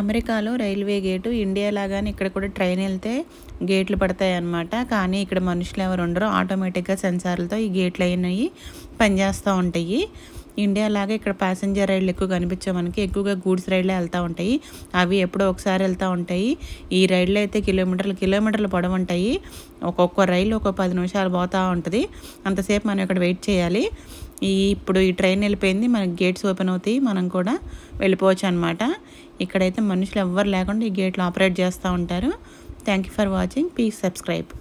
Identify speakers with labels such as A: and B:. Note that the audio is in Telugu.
A: అమెరికాలో రైల్వే గేటు ఇండియా లాగానే ఇక్కడ కూడా ట్రైన్ వెళ్తే గేట్లు పడతాయి అన్నమాట కానీ ఇక్కడ మనుషులు ఎవరు ఉండరు ఆటోమేటిక్గా సెన్సార్లతో ఈ గేట్లు అయినవి పనిచేస్తూ ఉంటాయి ఇండియా లాగా ఇక్కడ ప్యాసింజర్ రైళ్ళు ఎక్కువ కనిపించే మనకి ఎక్కువగా గూడ్స్ రైళ్ళే వెళ్తూ ఉంటాయి అవి ఎప్పుడో ఒకసారి వెళ్తూ ఉంటాయి ఈ రైళ్ళు అయితే కిలోమీటర్లు కిలోమీటర్లు పొడవు ఉంటాయి ఒక్కొక్క రైలు ఒక్కొక్క పది నిమిషాలు పోతూ ఉంటుంది అంతసేపు మనం ఇక్కడ వెయిట్ చేయాలి ఈ ఇప్పుడు ఈ ట్రైన్ వెళ్ళిపోయింది మనకి గేట్స్ ఓపెన్ అవుతాయి మనం కూడా వెళ్ళిపోవచ్చు అనమాట ఇక్కడైతే మనుషులు ఎవ్వరు లేకుండా ఈ గేట్లు ఆపరేట్ చేస్తూ ఉంటారు thank you for watching please subscribe